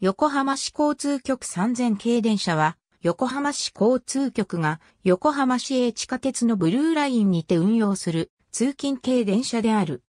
横浜市交通局3000系電車は、横浜市交通局が横浜市営地下鉄のブルーラインにて運用する通勤系電車である。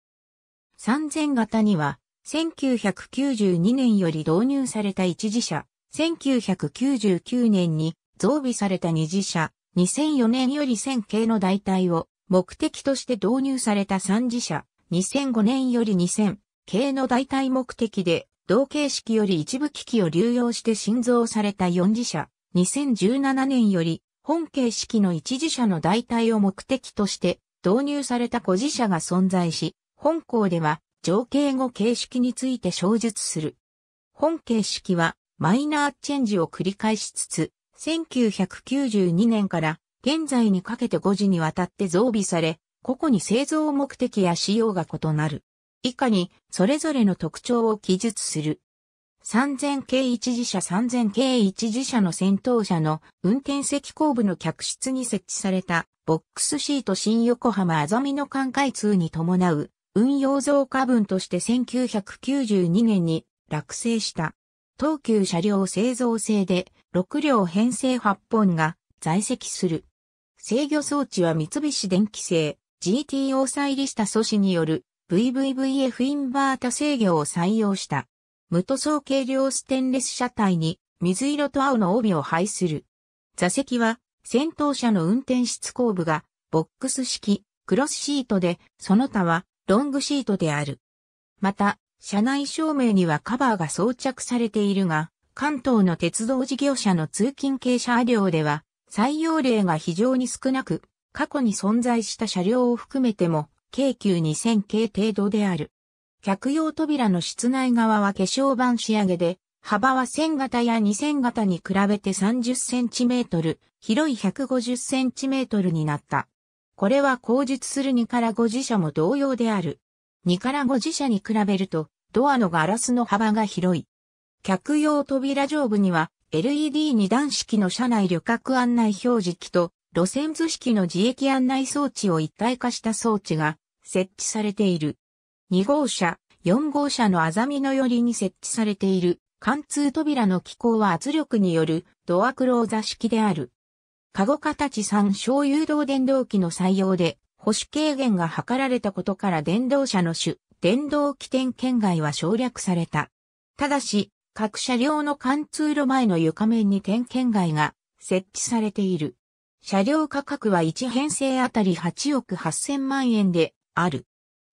3000型には、1992年より導入された一次車、1999年に増備された二次車、2004年より1000系の代替を目的として導入された三次車、2005年より2000系の代替目的で同形式より一部機器を流用して新造された四次車、2017年より本形式の一次車の代替を目的として導入された古次車が存在し、本校では情景後形式について詳述する。本形式はマイナーチェンジを繰り返しつつ、1992年から現在にかけて5時にわたって増備され、個々に製造目的や仕様が異なる。以下にそれぞれの特徴を記述する。3000系一自車3000系一自車の先頭車の運転席後部の客室に設置されたボックスシート新横浜あざみの間開通に伴う運用増加分として1992年に落成した。東急車両製造製で6両編成8本が在籍する。制御装置は三菱電機製 GTO サイリスタ素子による VVVF インバータ制御を採用した。無塗装軽量ステンレス車体に水色と青の帯を配する。座席は先頭車の運転室後部がボックス式クロスシートで、その他はロングシートである。また、車内照明にはカバーが装着されているが、関東の鉄道事業者の通勤系車両では採用例が非常に少なく、過去に存在した車両を含めても京急2000系程度である。客用扉の室内側は化粧板仕上げで、幅は1000型や2000型に比べて 30cm、広い 150cm になった。これは工述する2から5自社も同様である。2から5自社に比べると、ドアのガラスの幅が広い。客用扉上部には、LED 二段式の車内旅客案内表示器と、路線図式の自駅案内装置を一体化した装置が設置されている。2号車、4号車のあざみの寄りに設置されている貫通扉の機構は圧力によるドアクローザ式である。カゴ形3小誘導電動機の採用で保守軽減が図られたことから電動車の種、電動起点圏外は省略された。ただし、各車両の貫通路前の床面に点検外が設置されている。車両価格は1編成あたり8億8000万円で、ある。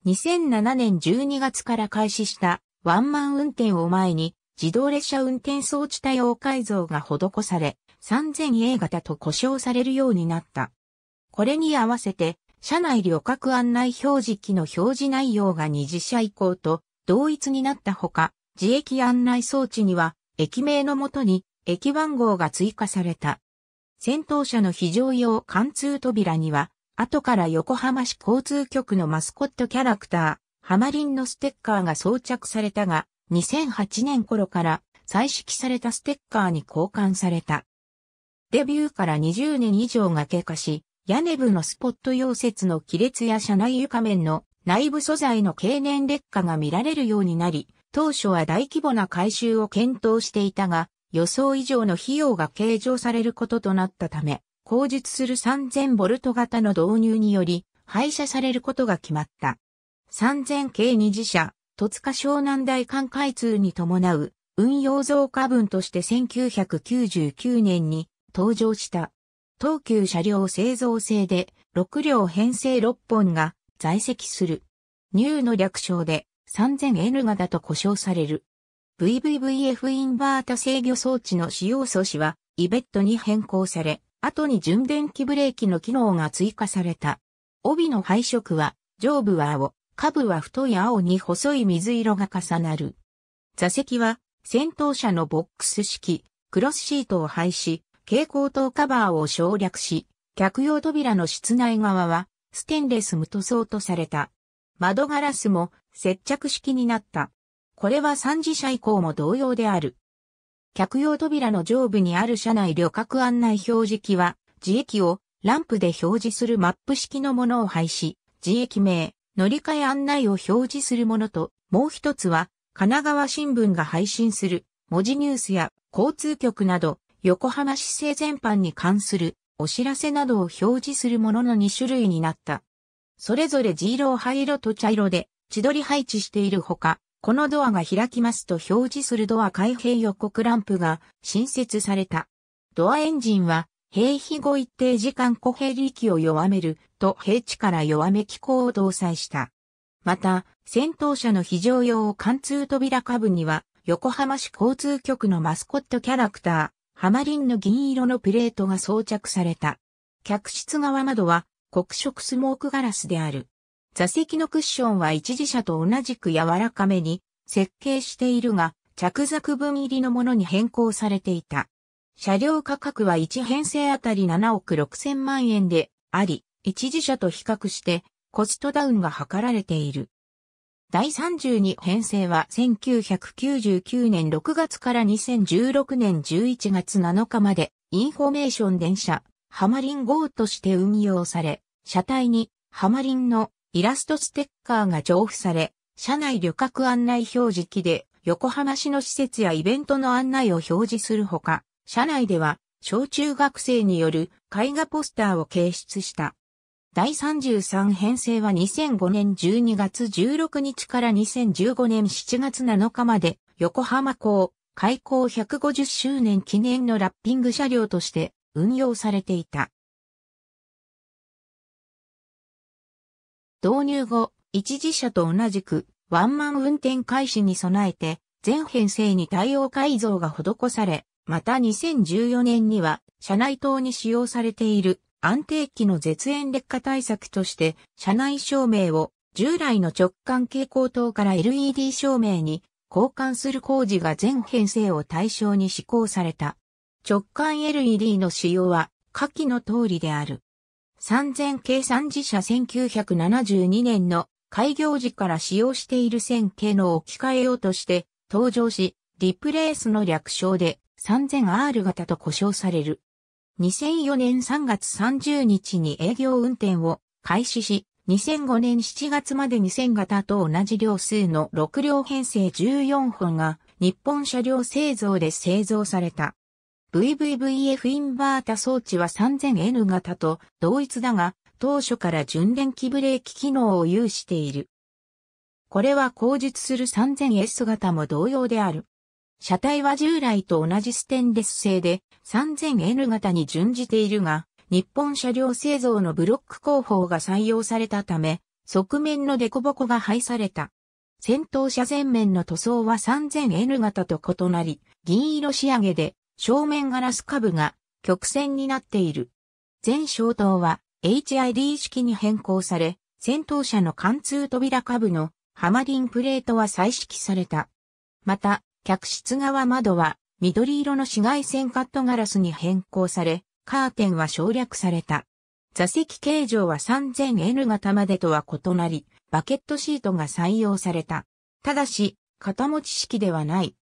2007年12月から開始したワンマン運転を前に自動列車運転装置対応改造が施され 3000A 型と呼称されるようになった。これに合わせて車内旅客案内表示機の表示内容が二次車以降と同一になったほか、自駅案内装置には駅名のもとに駅番号が追加された。先頭車の非常用貫通扉には後から横浜市交通局のマスコットキャラクター、ハマリンのステッカーが装着されたが、2008年頃から再式されたステッカーに交換された。デビューから20年以上が経過し、屋根部のスポット溶接の亀裂や車内床面の内部素材の経年劣化が見られるようになり、当初は大規模な改修を検討していたが、予想以上の費用が計上されることとなったため、口述する3 0 0 0ボルト型の導入により、廃車されることが決まった。3000系二次車、戸塚湘南大館開通に伴う運用増加分として1999年に登場した。東急車両製造制で6両編成6本が在籍する。ニューの略称で 3000N 型と呼称される。VVVF インバータ制御装置の使用素子はイベットに変更され、後に純電気ブレーキの機能が追加された。帯の配色は、上部は青、下部は太い青に細い水色が重なる。座席は、先頭車のボックス式、クロスシートを配し、蛍光灯カバーを省略し、客用扉の室内側は、ステンレス無塗装とされた。窓ガラスも接着式になった。これは三次車以降も同様である。客用扉の上部にある車内旅客案内表示器は、自駅をランプで表示するマップ式のものを廃止、自駅名、乗り換え案内を表示するものと、もう一つは、神奈川新聞が配信する文字ニュースや交通局など、横浜市政全般に関するお知らせなどを表示するものの2種類になった。それぞれ地色を灰色と茶色で千鳥配置しているほか、このドアが開きますと表示するドア開閉予告ランプが新設された。ドアエンジンは、平費後一定時間固閉力を弱めると平地から弱め機構を搭載した。また、戦闘車の非常用貫通扉下部には、横浜市交通局のマスコットキャラクター、ハマリンの銀色のプレートが装着された。客室側窓は黒色スモークガラスである。座席のクッションは一時車と同じく柔らかめに設計しているが、着座分入りのものに変更されていた。車両価格は1編成あたり7億6千万円であり、一時車と比較してコストダウンが図られている。第32編成は1999年6月から2016年11月7日までインフォメーション電車ハマリン号として運用され、車体にハマリンのイラストステッカーが重付され、車内旅客案内表示機で横浜市の施設やイベントの案内を表示するほか、車内では小中学生による絵画ポスターを掲出した。第33編成は2005年12月16日から2015年7月7日まで横浜港開港150周年記念のラッピング車両として運用されていた。導入後、一時車と同じくワンマン運転開始に備えて、全編成に対応改造が施され、また2014年には、車内灯に使用されている安定期の絶縁劣化対策として、車内照明を従来の直感蛍光灯から LED 照明に交換する工事が全編成を対象に施行された。直感 LED の使用は下記の通りである。三千系三自社1972年の開業時から使用している線形の置き換えようとして登場し、リプレースの略称で 3000R 型と呼称される。2004年3月30日に営業運転を開始し、2005年7月までに1000型と同じ両数の6両編成14本が日本車両製造で製造された。VVVF インバータ装置は 3000N 型と同一だが、当初から純電気ブレーキ機能を有している。これは後述する 3000S 型も同様である。車体は従来と同じステンレス製で 3000N 型に準じているが、日本車両製造のブロック工法が採用されたため、側面の凸凹が配された。先頭車前面の塗装は 3000N 型と異なり、銀色仕上げで、正面ガラス下部が曲線になっている。全消灯は HID 式に変更され、先頭車の貫通扉下部のハマリンプレートは再式された。また、客室側窓は緑色の紫外線カットガラスに変更され、カーテンは省略された。座席形状は 3000N 型までとは異なり、バケットシートが採用された。ただし、片持ち式ではない。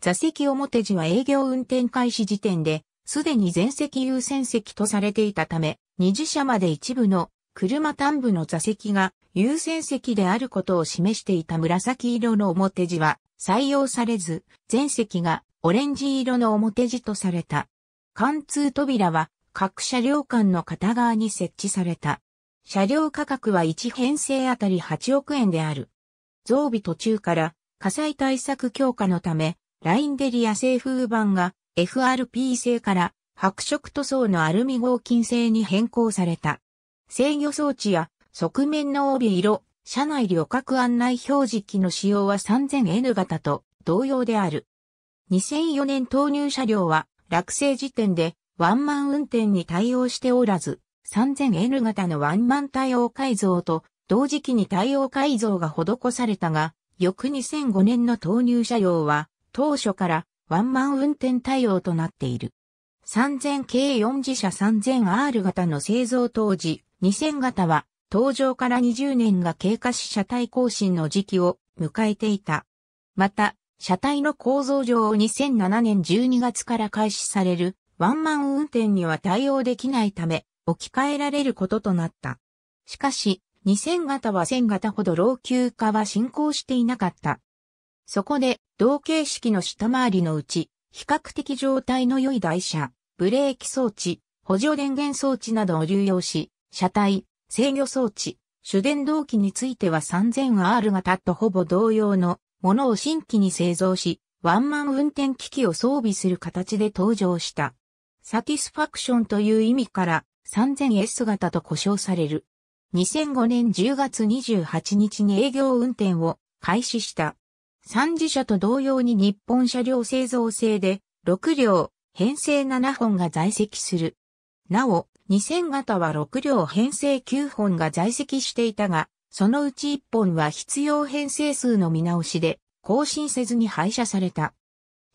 座席表示は営業運転開始時点で、すでに全席優先席とされていたため、二次車まで一部の車端部の座席が優先席であることを示していた紫色の表示は採用されず、全席がオレンジ色の表示とされた。貫通扉は各車両間の片側に設置された。車両価格は1編成あたり8億円である。増備途中から火災対策強化のためラインデリア製風板が FRP 製から白色塗装のアルミ合金製に変更された。制御装置や側面の帯色、車内旅客案内表示機の使用は 3000N 型と同様である。2004年投入車両は落成時点でワンマン運転に対応しておらず、3000N 型のワンマン対応改造と同時期に対応改造が施されたが、翌2005年の投入車両は当初からワンマン運転対応となっている。3000系4自社 3000R 型の製造当時、2000型は登場から20年が経過し車体更新の時期を迎えていた。また、車体の構造上を2007年12月から開始されるワンマン運転には対応できないため、置き換えられることとなった。しかし、2000型は1000型ほど老朽化は進行していなかった。そこで、同形式の下回りのうち、比較的状態の良い台車、ブレーキ装置、補助電源装置などを流用し、車体、制御装置、主電動機については 3000R 型とほぼ同様のものを新規に製造し、ワンマン運転機器を装備する形で登場した。サティスファクションという意味から 3000S 型と呼称される。2005年10月28日に営業運転を開始した。三次車と同様に日本車両製造製で、6両、編成7本が在籍する。なお、2000型は6両編成9本が在籍していたが、そのうち1本は必要編成数の見直しで、更新せずに廃車された。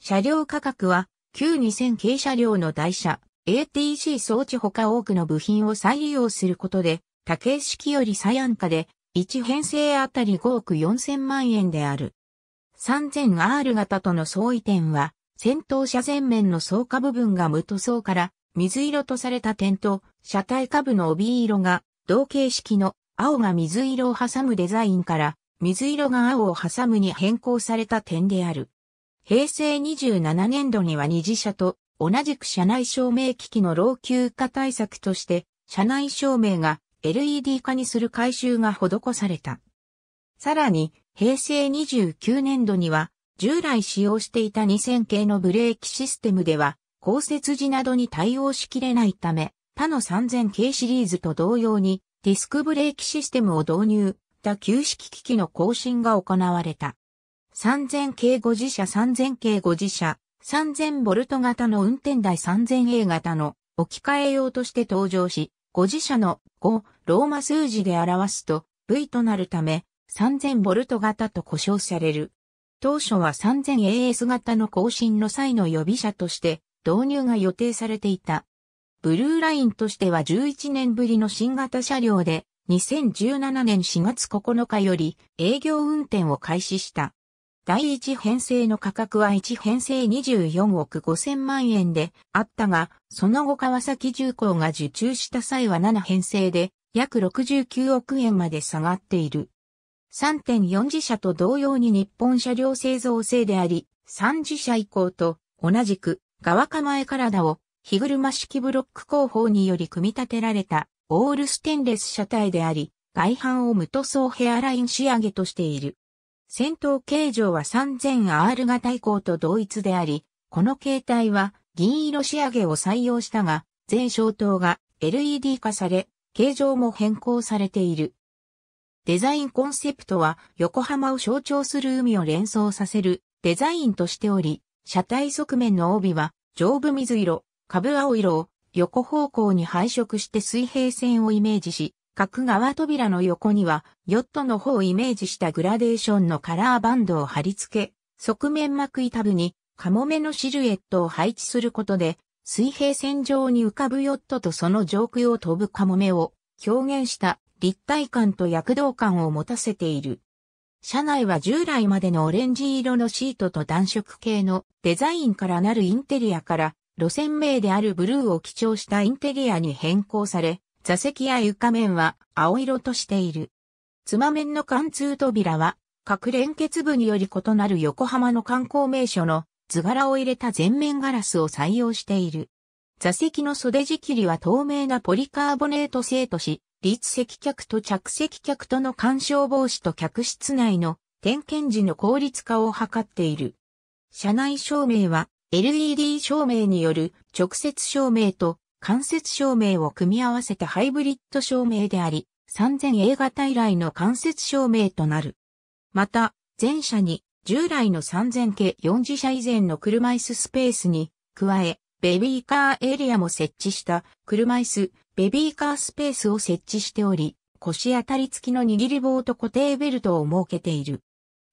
車両価格は、旧2000系車両の台車、ATC 装置ほか多くの部品を再利用することで、多形式より再安価で、1編成あたり5億4000万円である。3000R 型との相違点は、先頭車前面の装下部分が無塗装から水色とされた点と、車体下部の帯色が同形式の青が水色を挟むデザインから水色が青を挟むに変更された点である。平成27年度には二次車と同じく車内照明機器の老朽化対策として車内照明が LED 化にする改修が施された。さらに平成29年度には、従来使用していた2000系のブレーキシステムでは、降雪時などに対応しきれないため、他の3000系シリーズと同様に、ディスクブレーキシステムを導入、た旧式機器の更新が行われた。3000系5自車3000系5自車、3000ボルト型の運転台 3000A 型の置き換え用として登場し、5自車の5、ローマ数字で表すと V となるため、3000ボルト型と呼称される。当初は 3000AS 型の更新の際の予備車として導入が予定されていた。ブルーラインとしては11年ぶりの新型車両で2017年4月9日より営業運転を開始した。第1編成の価格は1編成24億5000万円であったが、その後川崎重工が受注した際は7編成で約69億円まで下がっている。3.4次車と同様に日本車両製造製であり、3次車以降と同じく側構え体を日車式ブロック工法により組み立てられたオールステンレス車体であり、外反を無塗装ヘアライン仕上げとしている。先頭形状は 3000R 型以降と同一であり、この形態は銀色仕上げを採用したが、全消灯が LED 化され、形状も変更されている。デザインコンセプトは横浜を象徴する海を連想させるデザインとしており、車体側面の帯は上部水色、下部青色を横方向に配色して水平線をイメージし、角側扉の横にはヨットの方をイメージしたグラデーションのカラーバンドを貼り付け、側面膜板部にカモメのシルエットを配置することで、水平線上に浮かぶヨットとその上空を飛ぶカモメを表現した立体感と躍動感を持たせている。車内は従来までのオレンジ色のシートと暖色系のデザインからなるインテリアから路線名であるブルーを基調したインテリアに変更され、座席や床面は青色としている。つま面の貫通扉は各連結部により異なる横浜の観光名所の図柄を入れた全面ガラスを採用している。座席の袖仕切りは透明なポリカーボネート製とし、立席客と着席客との干渉防止と客室内の点検時の効率化を図っている。車内照明は LED 照明による直接照明と間接照明を組み合わせたハイブリッド照明であり、3000A 型以来の間接照明となる。また、全車に従来の3000系4次車以前の車椅子スペースに加え、ベビーカーエリアも設置した車椅子ベビーカースペースを設置しており、腰当たり付きの握り棒と固定ベルトを設けている。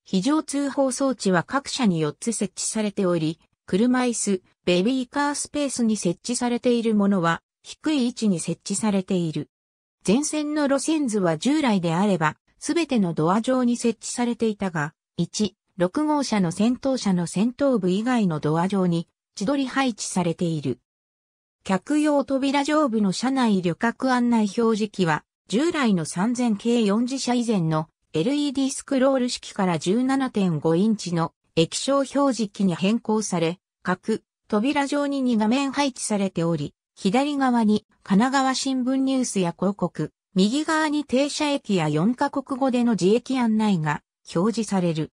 非常通報装置は各社に4つ設置されており、車椅子、ベビーカースペースに設置されているものは低い位置に設置されている。前線の路線図は従来であれば、すべてのドア上に設置されていたが、1、6号車の先頭車の先頭部以外のドア上に自撮り配置されている。客用扉上部の車内旅客案内表示器は、従来の3000系4次車以前の LED スクロール式から17.5インチの液晶表示器に変更され、各扉上に2画面配置されており、左側に神奈川新聞ニュースや広告、右側に停車駅や4カ国語での自駅案内が表示される。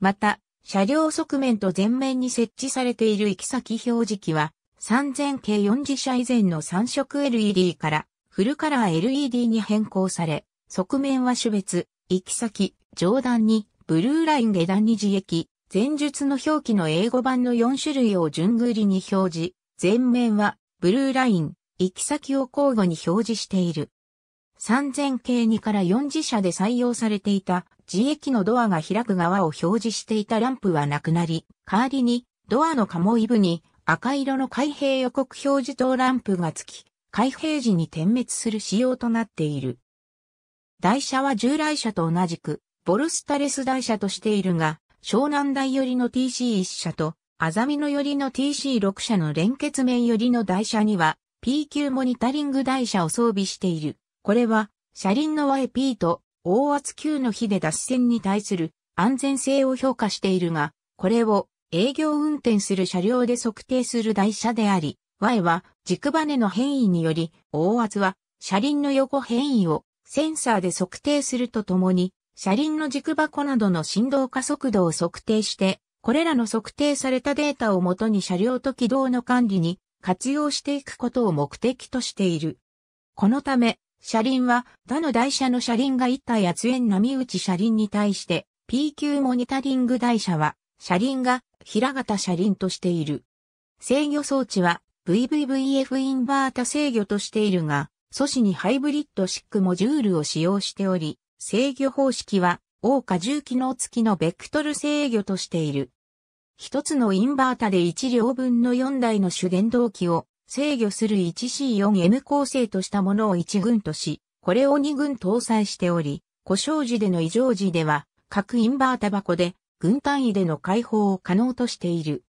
また、車両側面と前面に設置されている行き先表示器は、3000系4次車以前の3色 LED からフルカラー LED に変更され、側面は種別、行き先、上段に、ブルーライン下段に自液、前述の表記の英語版の4種類を順繰りに表示、前面は、ブルーライン、行き先を交互に表示している。3000系2から4次車で採用されていた、自液のドアが開く側を表示していたランプはなくなり、代わりに、ドアのカモイブに、赤色の開閉予告表示灯ランプがつき、開閉時に点滅する仕様となっている。台車は従来車と同じく、ボルスタレス台車としているが、湘南台寄りの TC1 車と、あざみの寄りの TC6 車の連結面寄りの台車には、PQ モニタリング台車を装備している。これは、車輪の YP と大圧9の比で脱線に対する安全性を評価しているが、これを営業運転する車両で測定する台車であり、Y は軸バネの変異により、大圧は車輪の横変異をセンサーで測定するとともに、車輪の軸箱などの振動加速度を測定して、これらの測定されたデータをもとに車両と軌道の管理に活用していくことを目的としている。このため、車輪は他の台車の車輪が一体圧縁波打ち車輪に対して、PQ モニタリング台車は車輪が平型車輪としている。制御装置は VVVF インバータ制御としているが、素子にハイブリッドシックモジュールを使用しており、制御方式は、大荷重機能付きのベクトル制御としている。一つのインバータで1両分の4台の主電動機を制御する 1C4M 構成としたものを1群とし、これを2群搭載しており、故障時での異常時では、各インバータ箱で軍単位での解放を可能としている。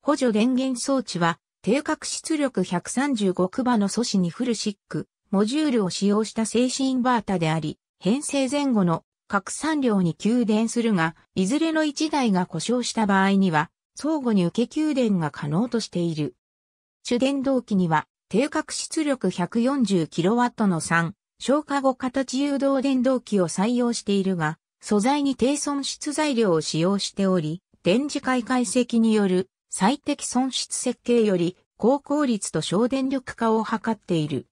補助電源装置は、定格出力135クバの素子にフルシック、モジュールを使用した静止インバータであり、編成前後の拡散量に給電するが、いずれの1台が故障した場合には、相互に受け給電が可能としている。主電動機には、定格出力 140kW の3、消化後形誘導電動機を採用しているが、素材に低損失材料を使用しており、電磁界解析による最適損失設計より高効率と省電力化を図っている。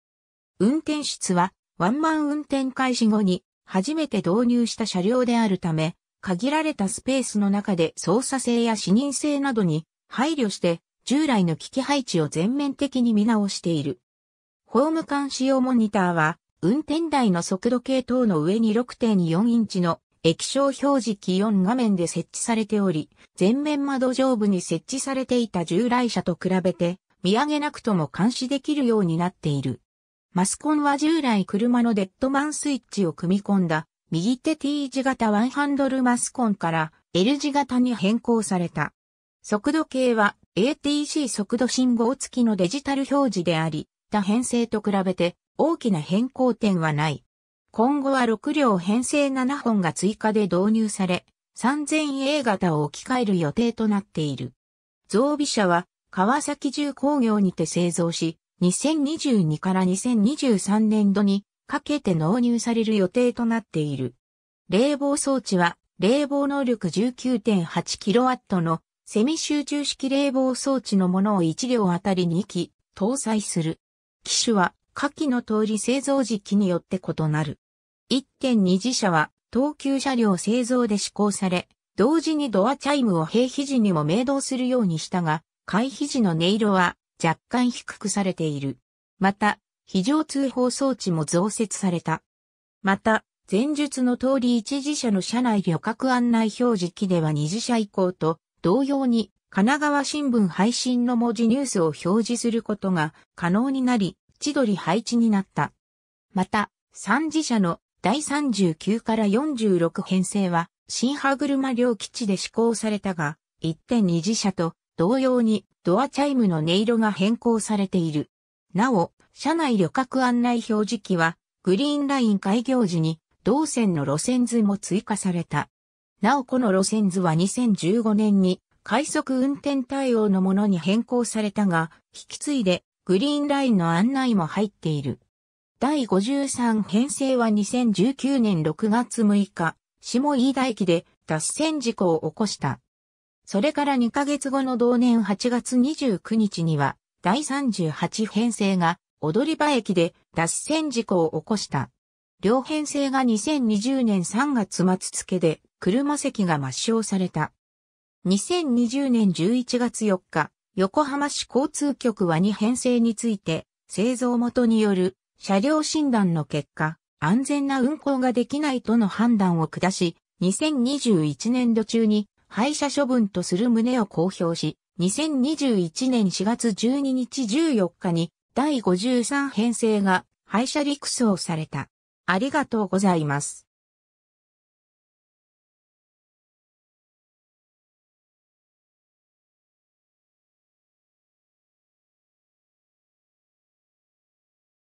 運転室はワンマン運転開始後に初めて導入した車両であるため、限られたスペースの中で操作性や視認性などに配慮して従来の機器配置を全面的に見直している。ホーム監視用モニターは運転台の速度計等の上に6.4インチの液晶表示器4画面で設置されており、前面窓上部に設置されていた従来車と比べて、見上げなくとも監視できるようになっている。マスコンは従来車のデッドマンスイッチを組み込んだ、右手 T 字型ワンハンドルマスコンから L 字型に変更された。速度計は ATC 速度信号付きのデジタル表示であり、多編成と比べて大きな変更点はない。今後は6両編成7本が追加で導入され、3000A 型を置き換える予定となっている。増備車は川崎重工業にて製造し、2022から2023年度にかけて納入される予定となっている。冷房装置は冷房能力 19.8kW のセミ集中式冷房装置のものを1両あたり2機搭載する。機種は下記の通り製造時期によって異なる。1.2次車は、等級車両製造で施行され、同時にドアチャイムを平飛時にも明動するようにしたが、回避時の音色は若干低くされている。また、非常通報装置も増設された。また、前述の通り一次車の車内旅客案内表示機では二次車以降と同様に神奈川新聞配信の文字ニュースを表示することが可能になり、千鳥配置になった。また、三次車の第39から46編成は、新歯車両基地で施行されたが、1.2次車と同様にドアチャイムの音色が変更されている。なお、車内旅客案内表示機は、グリーンライン開業時に同線の路線図も追加された。なおこの路線図は2015年に快速運転対応のものに変更されたが、引き継いでグリーンラインの案内も入っている。第53編成は2019年6月6日、下飯田駅で脱線事故を起こした。それから2ヶ月後の同年8月29日には、第38編成が踊り場駅で脱線事故を起こした。両編成が2020年3月末付で車席が抹消された。2020年11月4日、横浜市交通局は2編成について、製造元による車両診断の結果、安全な運行ができないとの判断を下し、2021年度中に廃車処分とする旨を公表し、2021年4月12日14日に第53編成が廃車陸送された。ありがとうございます。